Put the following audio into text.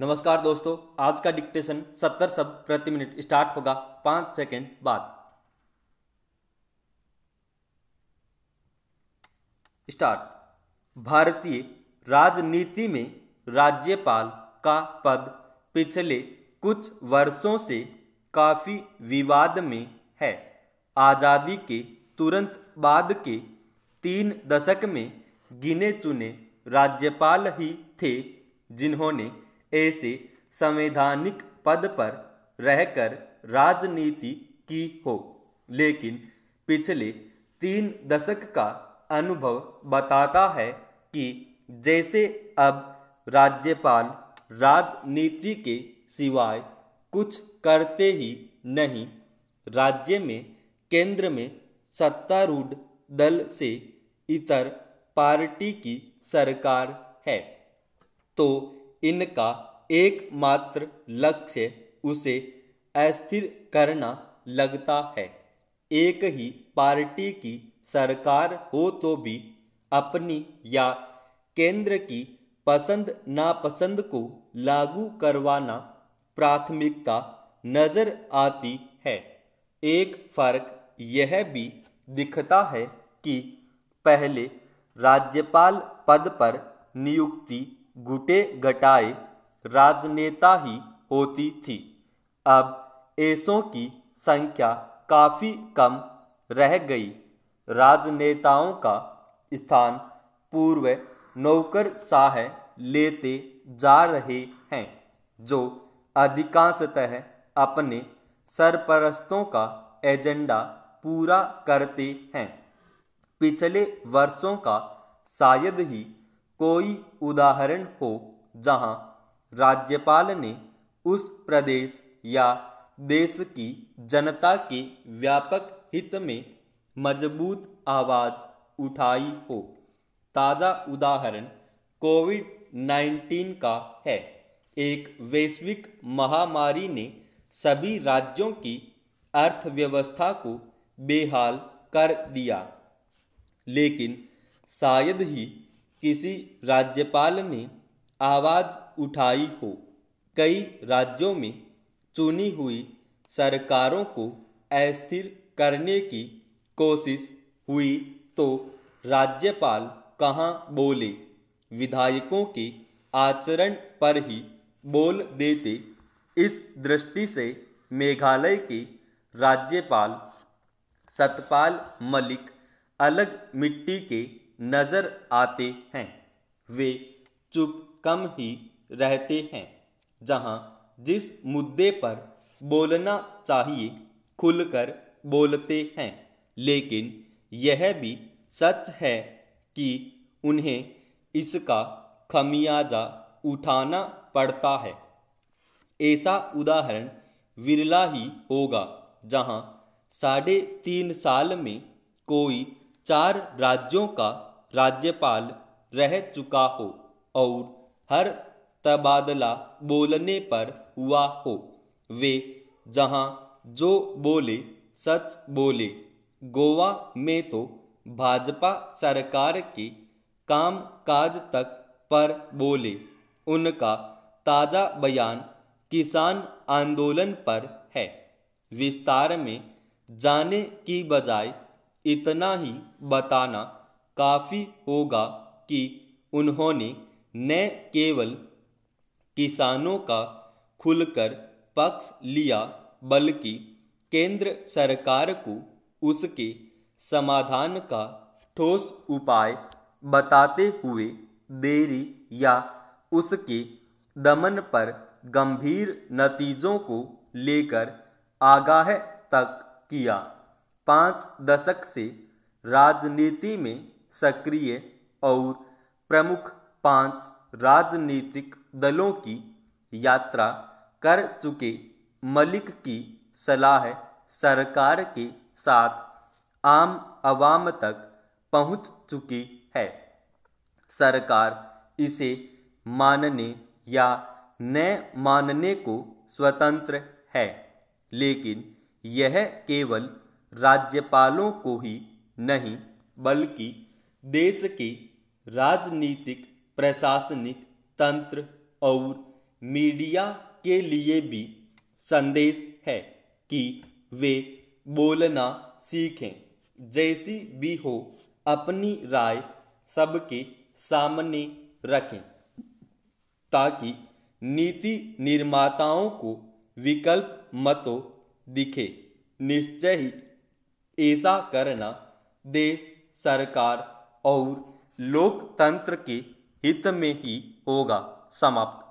नमस्कार दोस्तों आज का डिक्टेशन सत्तर शब्द प्रति मिनट स्टार्ट होगा पांच सेकंड बाद स्टार्ट भारतीय राजनीति में राज्यपाल का पद पिछले कुछ वर्षों से काफ़ी विवाद में है आज़ादी के तुरंत बाद के तीन दशक में गिने चुने राज्यपाल ही थे जिन्होंने ऐसे संवैधानिक पद पर रहकर राजनीति की हो लेकिन पिछले तीन दशक का अनुभव बताता है कि जैसे अब राज्यपाल राजनीति के सिवाय कुछ करते ही नहीं राज्य में केंद्र में सत्तारूढ़ दल से इतर पार्टी की सरकार है तो इनका एकमात्र लक्ष्य उसे अस्थिर करना लगता है एक ही पार्टी की सरकार हो तो भी अपनी या केंद्र की पसंद नापसंद को लागू करवाना प्राथमिकता नजर आती है एक फर्क यह भी दिखता है कि पहले राज्यपाल पद पर नियुक्ति गुटे गटाए राजनेता ही होती थी अब ऐसों की संख्या काफ़ी कम रह गई राजनेताओं का स्थान पूर्व नौकर शाह लेते जा रहे हैं जो अधिकांशतः अपने सरपरस्तों का एजेंडा पूरा करते हैं पिछले वर्षों का शायद ही कोई उदाहरण हो जहां राज्यपाल ने उस प्रदेश या देश की जनता के व्यापक हित में मजबूत आवाज उठाई हो ताज़ा उदाहरण कोविड 19 का है एक वैश्विक महामारी ने सभी राज्यों की अर्थव्यवस्था को बेहाल कर दिया लेकिन शायद ही किसी राज्यपाल ने आवाज़ उठाई हो कई राज्यों में चुनी हुई सरकारों को अस्थिर करने की कोशिश हुई तो राज्यपाल कहाँ बोले विधायकों के आचरण पर ही बोल देते इस दृष्टि से मेघालय के राज्यपाल सतपाल मलिक अलग मिट्टी के नज़र आते हैं वे चुप कम ही रहते हैं जहाँ जिस मुद्दे पर बोलना चाहिए खुलकर बोलते हैं लेकिन यह भी सच है कि उन्हें इसका खमियाजा उठाना पड़ता है ऐसा उदाहरण विरला ही होगा जहां साढ़े तीन साल में कोई चार राज्यों का राज्यपाल रह चुका हो और हर तबादला बोलने पर हुआ हो वे जहाँ जो बोले सच बोले गोवा में तो भाजपा सरकार के काम काज तक पर बोले उनका ताज़ा बयान किसान आंदोलन पर है विस्तार में जाने की बजाय इतना ही बताना काफ़ी होगा कि उन्होंने न केवल किसानों का खुलकर पक्ष लिया बल्कि केंद्र सरकार को उसके समाधान का ठोस उपाय बताते हुए देरी या उसके दमन पर गंभीर नतीजों को लेकर आगाह तक किया पाँच दशक से राजनीति में सक्रिय और प्रमुख पांच राजनीतिक दलों की यात्रा कर चुके मलिक की सलाह सरकार के साथ आम आवाम तक पहुंच चुकी है सरकार इसे मानने या न मानने को स्वतंत्र है लेकिन यह केवल राज्यपालों को ही नहीं बल्कि देश के राजनीतिक प्रशासनिक तंत्र और मीडिया के लिए भी संदेश है कि वे बोलना सीखें जैसी भी हो अपनी राय सबके सामने रखें ताकि नीति निर्माताओं को विकल्प मतों दिखे निश्चय ही ऐसा करना देश सरकार और लोकतंत्र के हित में ही होगा समाप्त